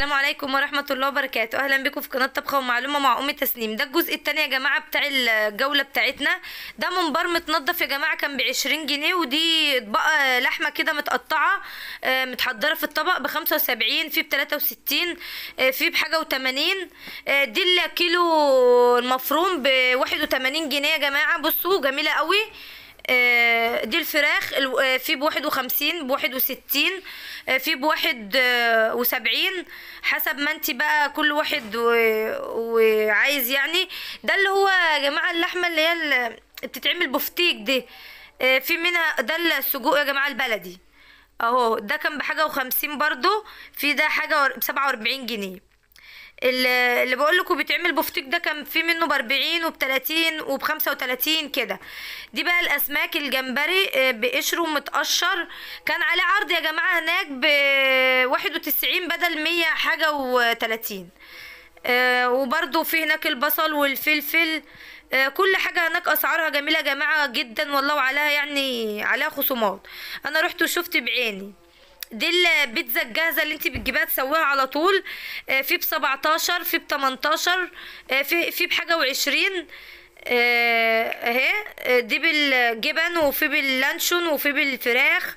السلام عليكم ورحمة الله وبركاته أهلا بكم في قناة طبخة ومعلومة مع أم تسنيم ده الجزء التاني يا جماعة بتاع الجولة بتاعتنا ده منبار متنضف يا جماعة كان بعشرين جنيه ودي اطباق آه، لحمة كده متقطعة آه، متحضرة في الطبق بخمسة وسبعين في بتلاتة وستين آه، في بحاجة وتمانين دي الكيلو المفروم بواحد وتمانين جنيه يا جماعة بصوا جميلة قوي آه، دي الفراخ آه، في بواحد وخمسين بواحد وستين آه، في بواحد وسبعين حسب ما انت بقى كل واحد وعايز يعني ده اللي هو يا جماعة اللحمة اللي هي بتتعمل بفتيك دي في منها ده السجق يا جماعة البلدي اهو ده كان بحاجة وخمسين برضو في ده حاجة بسبعة واربعين جنيه اللي بقول لكم بيتعمل بفتيك ده كان في منه ب 40 وب 30 وب 35 كده دي بقى الاسماك الجمبري آه، بقشره متقشر كان عليه عرض يا جماعه هناك ب 91 بدل 100 حاجه و30 آه، وبرده في هناك البصل والفلفل آه، كل حاجه هناك اسعارها جميله يا جماعه جدا والله وعليها يعني عليها خصومات انا رحت وشفت بعيني دي البيتزا الجاهزه اللي انت بتجيبها تسويها على طول آه، في ب 17 في ب 18 آه، في في بحاجه و20 آه، اهي دي بالجبن وفي باللانشون وفي بالفراخ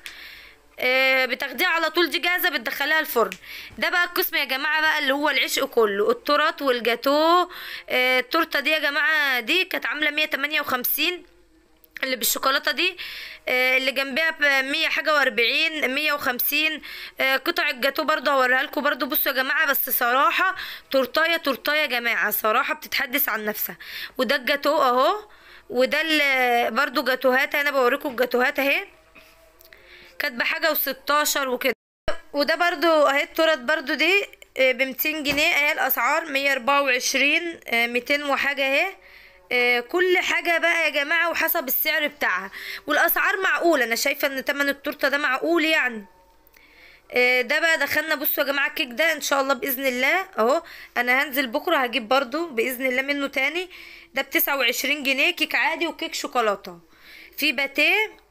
بتاخديها على طول دي جاهزه بتدخليها الفرن ده بقى القسم يا جماعه بقى اللي هو العشق كله التورت والجاتو التورته دي يا جماعه دي كانت عامله 158 اللي بالشوكولاته دي آه، اللي جنبها مية حاجه واربعين مية وخمسين آه، قطع الجاتو برضه هوريها لكم برضه بصوا يا جماعه بس صراحه تورتايه تورتايه يا جماعه صراحه بتتحدث عن نفسها وده الجاتو اهو وده برضه جاتوهات انا بوريكم الجاتوهات اهي كاتبه حاجه و16 وكده وده برضو اهي التورت برضو دي آه، بمتين جنيه اهي الاسعار مية اربعة وعشرين ميتين وحاجة اهي آه، كل حاجة بقى يا جماعة وحسب السعر بتاعها والأسعار معقولة أنا شايفة إن تمن التورتة ده معقول يعني آه، ده بقى دخلنا بصوا يا جماعة الكيك ده إن شاء الله بإذن الله أهو أنا هنزل بكرة هجيب برضو بإذن الله منه تاني ده بتسعة وعشرين جنيه كيك عادي وكيك شوكولاتة في باتيه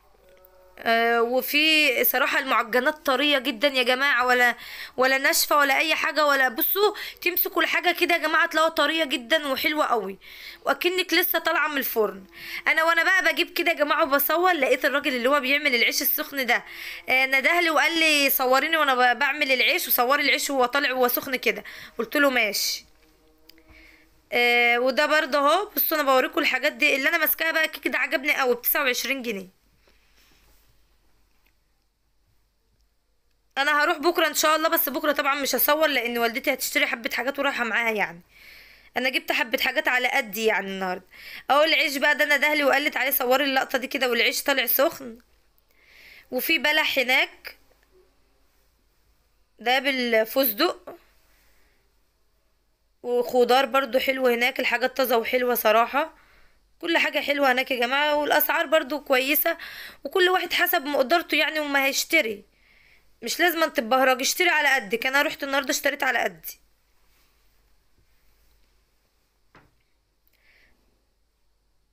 آه، وفي صراحه المعجنات طريه جدا يا جماعه ولا ولا ناشفه ولا اي حاجه ولا بصوا تمسكوا الحاجه كده يا جماعه تلاقوها طريه جدا وحلوه قوي واكنك لسه طالعه من الفرن انا وانا بقى بجيب كده يا جماعه وبصور لقيت الراجل اللي هو بيعمل العيش السخن ده آه، ندهلي وقال لي صوريني وانا بعمل العيش وصوري العيش وهو طالع وهو سخن كده قلت له ماشي آه وده برضه اهو بصوا انا بوريكم الحاجات دي اللي انا ماسكاها بقى كيك ده عجبني قوي ب 29 جنيه انا هروح بكره ان شاء الله بس بكره طبعا مش هصور لان والدتي هتشتري حبه حاجات ورايحه معاها يعني انا جبت حبه حاجات على قدي يعني النهارده اقول العيش بقى ده انا دهلي وقالت عليه صوري اللقطه دي كده والعيش طالع سخن وفي بلح هناك ده بالفستق وخضار برضو حلو هناك الحاجة طازة وحلوة صراحة كل حاجة حلوة هناك يا جماعة والأسعار برضو كويسة وكل واحد حسب مقدرته يعني وما هيشتري مش لازم تبهرج اشتري على قدك انا رحت النهارده اشتريت على قدي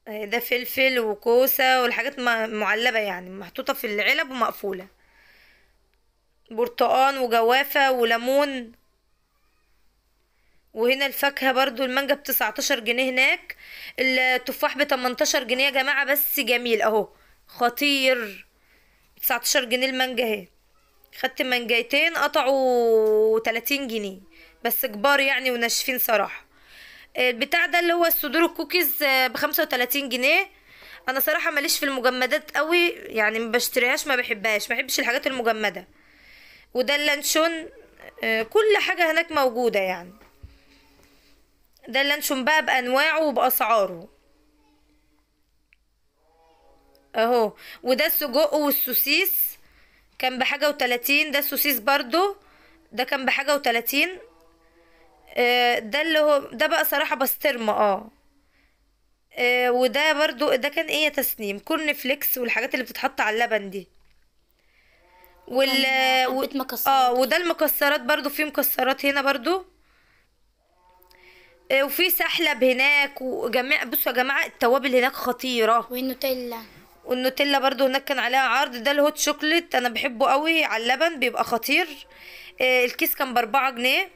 إيه، ده فلفل وكوسه والحاجات معلبه يعني محطوطه في العلب ومقفوله برتقان وجوافه وليمون وهنا الفاكهة برضو المانجا بتسعتاشر جنيه هناك التفاح بتمنتاشر جنيه يا جماعة بس جميل اهو خطير تسعتاشر جنيه المانجا اهي خدت منجايتين قطعوا 30 جنيه بس كبار يعني وناشفين صراحه آه، البتاع ده اللي هو الصدور الكوكيز آه، ب 35 جنيه انا صراحه ماليش في المجمدات قوي يعني ما بشتريهاش ما بحبهاش ما بحبش الحاجات المجمده وده اللانشون آه، كل حاجه هناك موجوده يعني ده اللانشون بقى بانواعه وباسعاره اهو وده السجق والسوسيس كان بحاجة وتلاتين ده السوسيس برضو ده كان بحاجة وتلاتين آه، ده اللي هو ده بقى صراحة بسترمة آه. اه وده برضو ده كان ايه يا تسنيم كورن فليكس والحاجات اللي بتتحط على اللبن دي وال و... اه وده المكسرات برضو في مكسرات هنا برضو آه، وفي سحلب هناك وجميع بصوا يا جماعه التوابل هناك خطيره والنوتيلا والنوتيلا برضو هناك كان عليها عرض ده الهوت شوكليت انا بحبه قوي على اللبن بيبقى خطير آه، الكيس كان باربعة جنيه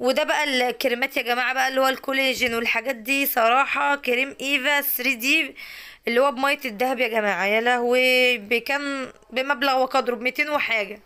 وده بقى الكريمات يا جماعه بقى اللي هو الكوليجين والحاجات دي صراحه كريم ايفا 3 دي اللي هو بميه الدهب يا جماعه يا لهوي بكم بمبلغ وقدره بميتين وحاجه